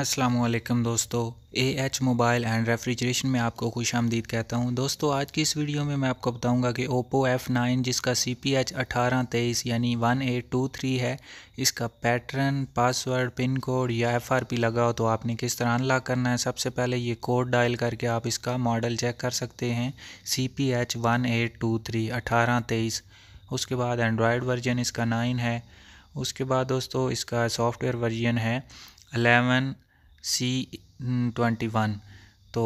असलम दोस्तों A H mobile and refrigeration में आपको खुश आमदीद कहता हूँ दोस्तों आज की इस वीडियो में मैं आपको बताऊँगा कि ओप्पो एफ़ नाइन जिसका सी पी एच अठारह तेईस यानी वन एट टू थ्री है इसका पैटर्न पासवर्ड पिन कोड या एफ आर पी लगा हो तो आपने किस तरह अनलॉक करना है सबसे पहले ये कोड डायल करके आप इसका मॉडल चेक कर सकते हैं C P H one eight two three अठारह तेईस उसके बाद एंड्रॉयड वर्जन इसका नाइन है उसके बाद दोस्तों इसका सॉफ्टवेयर वर्जन है अलेवन सी ट्वेंटी वन तो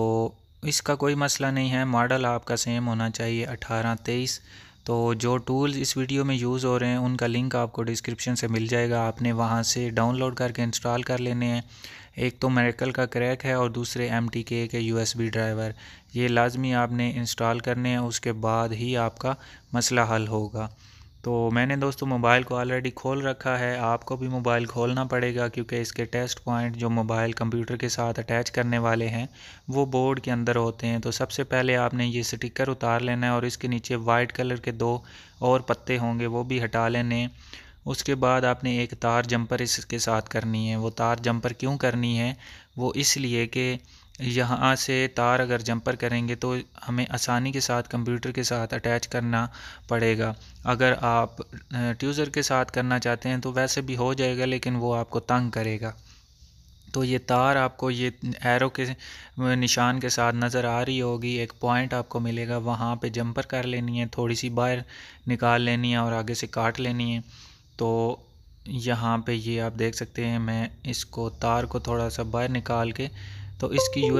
इसका कोई मसला नहीं है मॉडल आपका सेम होना चाहिए अठारह तेईस तो जो टूल्स इस वीडियो में यूज़ हो रहे हैं उनका लिंक आपको डिस्क्रिप्शन से मिल जाएगा आपने वहाँ से डाउनलोड करके इंस्टॉल कर लेने हैं एक तो मेरेकल का क्रैक है और दूसरे एम टी के के यू एस बी ड्राइवर ये लाजमी आपने इंस्टॉल करने हैं उसके बाद ही आपका मसला हल होगा तो मैंने दोस्तों मोबाइल को ऑलरेडी खोल रखा है आपको भी मोबाइल खोलना पड़ेगा क्योंकि इसके टेस्ट पॉइंट जो मोबाइल कंप्यूटर के साथ अटैच करने वाले हैं वो बोर्ड के अंदर होते हैं तो सबसे पहले आपने ये स्टिकर उतार लेना है और इसके नीचे वाइट कलर के दो और पत्ते होंगे वो भी हटा लेने उसके बाद आपने एक तार जंपर इसके साथ करनी है वो तार जंपर क्यों करनी है वो इसलिए कि यहाँ से तार अगर जंपर करेंगे तो हमें आसानी के साथ कंप्यूटर के साथ अटैच करना पड़ेगा अगर आप ट्यूज़र के साथ करना चाहते हैं तो वैसे भी हो जाएगा लेकिन वो आपको तंग करेगा तो ये तार आपको ये एरो के निशान के साथ नज़र आ रही होगी एक पॉइंट आपको मिलेगा वहाँ पे जंपर कर लेनी है थोड़ी सी बाहर निकाल लेनी है और आगे से काट लेनी है तो यहाँ पे ये आप देख सकते हैं मैं इसको तार को थोड़ा सा बाहर निकाल के तो इसकी यू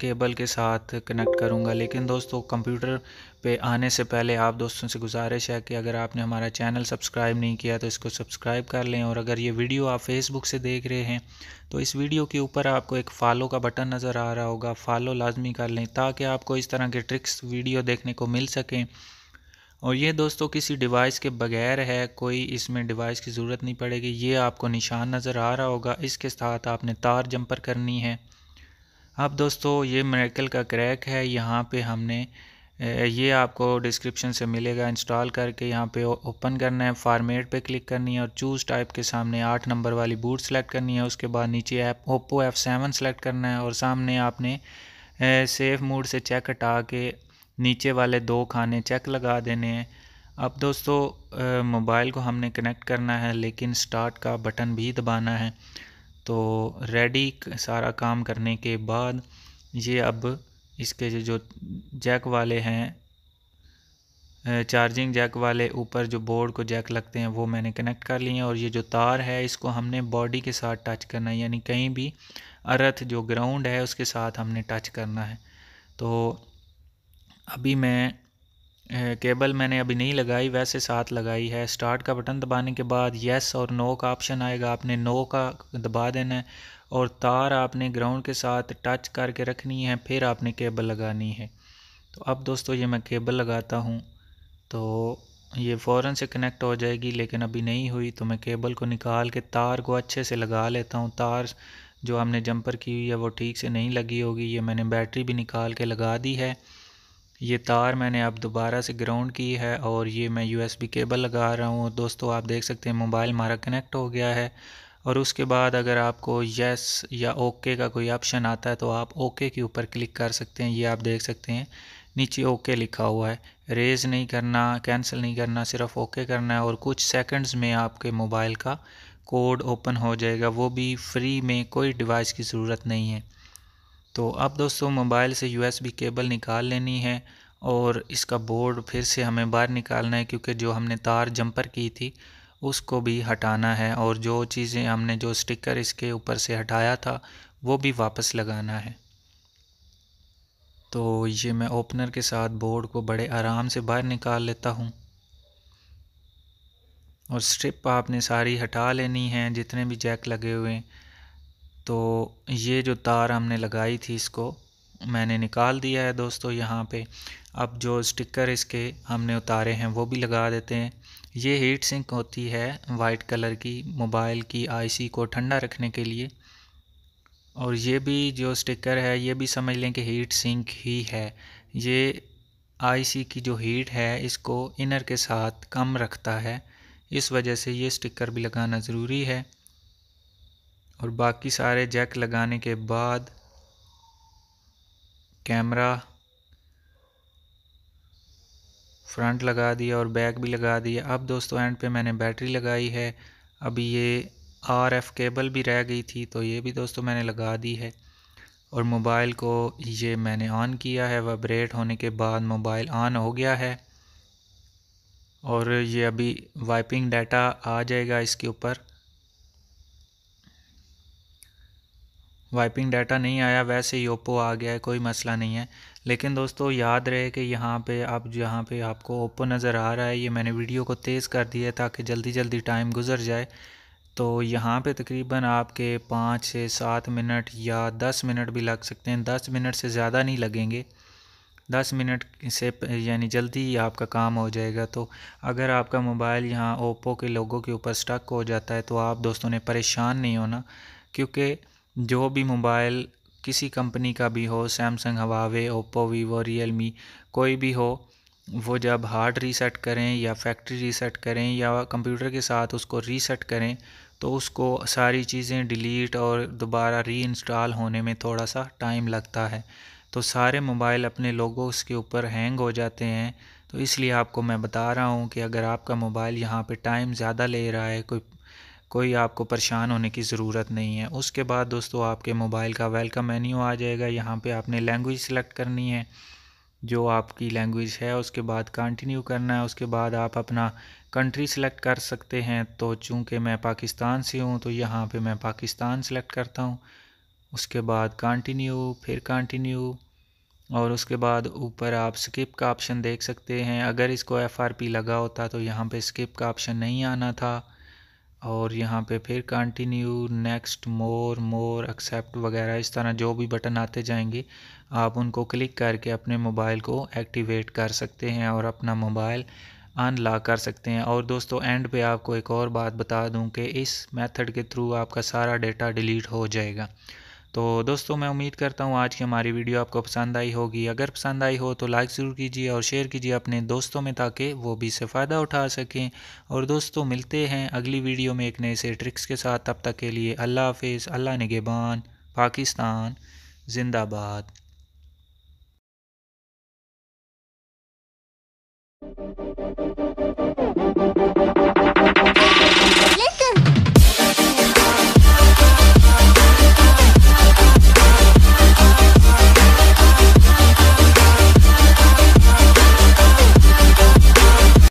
केबल के साथ कनेक्ट करूँगा लेकिन दोस्तों कंप्यूटर पे आने से पहले आप दोस्तों से गुजारिश है कि अगर आपने हमारा चैनल सब्सक्राइब नहीं किया तो इसको सब्सक्राइब कर लें और अगर ये वीडियो आप फेसबुक से देख रहे हैं तो इस वीडियो के ऊपर आपको एक फ़ालो का बटन नज़र आ रहा होगा फ़ालो लाजमी कर लें ताकि आपको इस तरह के ट्रिक्स वीडियो देखने को मिल सकें और ये दोस्तों किसी डिवाइस के बगैर है कोई इसमें डिवाइस की ज़रूरत नहीं पड़ेगी ये आपको निशान नज़र आ रहा होगा इसके साथ आपने तार जंपर करनी है अब दोस्तों ये मेरेकल का क्रैक है यहाँ पे हमने ये आपको डिस्क्रिप्शन से मिलेगा इंस्टॉल करके यहाँ पे ओपन करना है फार्मेट पे क्लिक करनी है और चूज़ टाइप के सामने आठ नंबर वाली बूट सेलेक्ट करनी है उसके बाद नीचे app Oppo F seven select करना है और सामने आपने सेफ मूड से चेक हटा के नीचे वाले दो खाने चेक लगा देने हैं अब दोस्तों मोबाइल को हमने कनेक्ट करना है लेकिन स्टार्ट का बटन भी दबाना है तो रेडी सारा काम करने के बाद ये अब इसके जो जैक वाले हैं चार्जिंग जैक वाले ऊपर जो बोर्ड को जैक लगते हैं वो मैंने कनेक्ट कर लिए हैं और ये जो तार है इसको हमने बॉडी के साथ टच करना है यानी कहीं भी अर्थ जो ग्राउंड है उसके साथ हमने टच करना है तो अभी मैं केबल मैंने अभी नहीं लगाई वैसे साथ लगाई है स्टार्ट का बटन दबाने के बाद येस और नो का ऑप्शन आएगा आपने नो का दबा देना है और तार आपने ग्राउंड के साथ टच करके रखनी है फिर आपने केबल लगानी है तो अब दोस्तों ये मैं केबल लगाता हूँ तो ये फ़ौर से कनेक्ट हो जाएगी लेकिन अभी नहीं हुई तो मैं केबल को निकाल के तार को अच्छे से लगा लेता हूँ तार जो हमने जंपर की हुई है वो ठीक से नहीं लगी होगी ये मैंने बैटरी भी निकाल के लगा दी है ये तार मैंने अब दोबारा से ग्राउंड की है और ये मैं यूएसबी केबल लगा रहा हूँ दोस्तों आप देख सकते हैं मोबाइल हमारा कनेक्ट हो गया है और उसके बाद अगर आपको यस या ओके का कोई ऑप्शन आता है तो आप ओके के ऊपर क्लिक कर सकते हैं ये आप देख सकते हैं नीचे ओके लिखा हुआ है रेज नहीं करना कैंसिल नहीं करना सिर्फ ओके करना है और कुछ सेकंड्स में आपके मोबाइल का कोड ओपन हो जाएगा वो भी फ्री में कोई डिवाइस की ज़रूरत नहीं है तो अब दोस्तों मोबाइल से यू केबल निकाल लेनी है और इसका बोर्ड फिर से हमें बाहर निकालना है क्योंकि जो हमने तार जंपर की थी उसको भी हटाना है और जो चीज़ें हमने जो स्टिकर इसके ऊपर से हटाया था वो भी वापस लगाना है तो ये मैं ओपनर के साथ बोर्ड को बड़े आराम से बाहर निकाल लेता हूँ और स्ट्रिप आपने सारी हटा लेनी है जितने भी जैक लगे हुए हैं तो ये जो तार हमने लगाई थी इसको मैंने निकाल दिया है दोस्तों यहाँ पे अब जो स्टिकर इसके हमने उतारे हैं वो भी लगा देते हैं ये हीट सिंक होती है वाइट कलर की मोबाइल की आईसी को ठंडा रखने के लिए और ये भी जो स्टिकर है ये भी समझ लें कि हीट सिंक ही है ये आईसी की जो हीट है इसको इनर के साथ कम रखता है इस वजह से ये स्टिकर भी लगाना ज़रूरी है और बाकी सारे जैक लगाने के बाद कैमरा फ्रंट लगा दिया और बैक भी लगा दिया अब दोस्तों एंड पे मैंने बैटरी लगाई है अभी ये आर एफ केबल भी रह गई थी तो ये भी दोस्तों मैंने लगा दी है और मोबाइल को ये मैंने ऑन किया है वाइब्रेट होने के बाद मोबाइल ऑन हो गया है और ये अभी वाइपिंग डाटा आ जाएगा इसके ऊपर वाइपिंग डाटा नहीं आया वैसे ही ओप्पो आ गया है कोई मसला नहीं है लेकिन दोस्तों याद रहे कि यहाँ पे आप जहाँ पे आपको ओप्पो नज़र आ रहा है ये मैंने वीडियो को तेज़ कर दिया है ताकि जल्दी जल्दी टाइम गुजर जाए तो यहाँ पे तकरीबन आपके पाँच से सात मिनट या दस मिनट भी लग सकते हैं दस मिनट से ज़्यादा नहीं लगेंगे दस मिनट से यानी जल्दी ही आपका काम हो जाएगा तो अगर आपका मोबाइल यहाँ ओप्पो के लोगों के ऊपर स्टक हो जाता है तो आप दोस्तों ने परेशान नहीं होना क्योंकि जो भी मोबाइल किसी कंपनी का भी हो Samsung Huawei Oppo Vivo Realme कोई भी हो वो जब हार्ड रीसेट करें या फैक्ट्री रीसेट करें या कंप्यूटर के साथ उसको रीसेट करें तो उसको सारी चीज़ें डिलीट और दोबारा रीइंस्टॉल होने में थोड़ा सा टाइम लगता है तो सारे मोबाइल अपने लोगों के ऊपर हैंग हो जाते हैं तो इसलिए आपको मैं बता रहा हूँ कि अगर आपका मोबाइल यहाँ पे टाइम ज़्यादा ले रहा है कोई कोई आपको परेशान होने की ज़रूरत नहीं है उसके बाद दोस्तों आपके मोबाइल का वेलकम मेन्यू आ जाएगा यहाँ पे आपने लैंग्वेज सेलेक्ट करनी है जो आपकी लैंग्वेज है उसके बाद कंटिन्यू करना है उसके बाद आप अपना कंट्री सेलेक्ट कर सकते हैं तो चूँकि मैं पाकिस्तान से हूँ तो यहाँ पर मैं पाकिस्तान सेलेक्ट करता हूँ उसके बाद कंटिन्यू फिर कंटिन्यू और उसके बाद ऊपर आप स्किप का ऑप्शन देख सकते हैं अगर इसको एफ आर पी लगा होता तो यहाँ पे स्किप का ऑप्शन नहीं आना था और यहाँ पे फिर continue next more more accept वगैरह इस तरह जो भी बटन आते जाएंगे आप उनको क्लिक करके अपने मोबाइल को एक्टिवेट कर सकते हैं और अपना मोबाइल अनलॉक कर सकते हैं और दोस्तों एंड पे आपको एक और बात बता दूं कि इस मेथड के थ्रू आपका सारा डेटा डिलीट हो जाएगा तो दोस्तों मैं उम्मीद करता हूँ आज की हमारी वीडियो आपको पसंद आई होगी अगर पसंद आई हो तो लाइक ज़रूर कीजिए और शेयर कीजिए अपने दोस्तों में ताकि वो भी इससे फ़ायदा उठा सकें और दोस्तों मिलते हैं अगली वीडियो में एक नए से ट्रिक्स के साथ तब तक के लिए अल्लाह हाफिज़ अल्लाह नगेबान पाकिस्तान जिंदाबाद Thank you.